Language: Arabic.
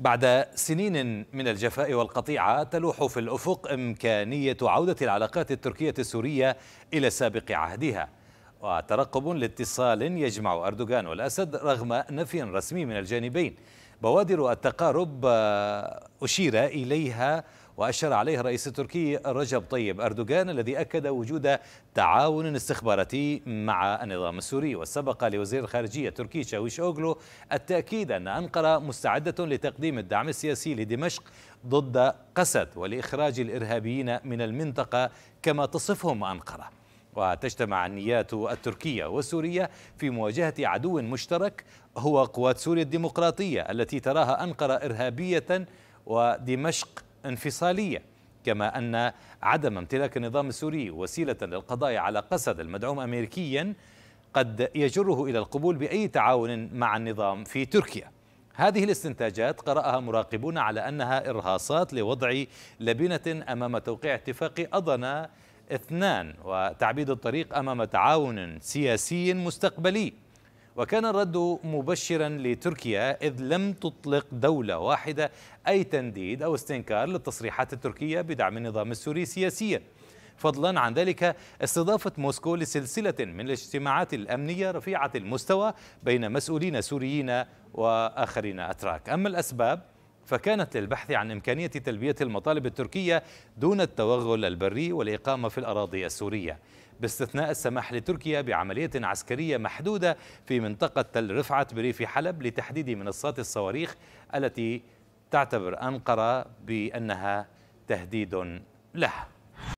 بعد سنين من الجفاء والقطيعة تلوح في الأفق إمكانية عودة العلاقات التركية السورية إلى سابق عهدها وترقب لاتصال يجمع أردوغان والأسد رغم نفي رسمي من الجانبين بوادر التقارب آه، أشير إليها وأشار عليه الرئيس التركي رجب طيب أردوغان الذي أكد وجود تعاون استخباراتي مع النظام السوري وسبق لوزير الخارجية التركي شاويش أوغلو التأكيد أن أنقرة مستعدة لتقديم الدعم السياسي لدمشق ضد قسد ولإخراج الإرهابيين من المنطقة كما تصفهم أنقرة وتجتمع النيات التركية والسورية في مواجهة عدو مشترك هو قوات سوريا الديمقراطية التي تراها أنقرة إرهابية ودمشق انفصالية كما أن عدم امتلاك النظام السوري وسيلة للقضاء على قسد المدعوم أمريكيا قد يجره إلى القبول بأي تعاون مع النظام في تركيا هذه الاستنتاجات قرأها مراقبون على أنها إرهاصات لوضع لبنة أمام توقيع اتفاق أضنا اثنان وتعبيد الطريق أمام تعاون سياسي مستقبلي وكان الرد مبشرا لتركيا إذ لم تطلق دولة واحدة أي تنديد أو استنكار للتصريحات التركية بدعم النظام السوري سياسيا فضلا عن ذلك استضافت موسكو لسلسلة من الاجتماعات الأمنية رفيعة المستوى بين مسؤولين سوريين وآخرين أتراك أما الأسباب فكانت للبحث عن إمكانية تلبية المطالب التركية دون التوغل البري والإقامة في الأراضي السورية باستثناء السماح لتركيا بعملية عسكرية محدودة في منطقة تل رفعت بريف حلب لتحديد منصات الصواريخ التي تعتبر أنقرة بأنها تهديد لها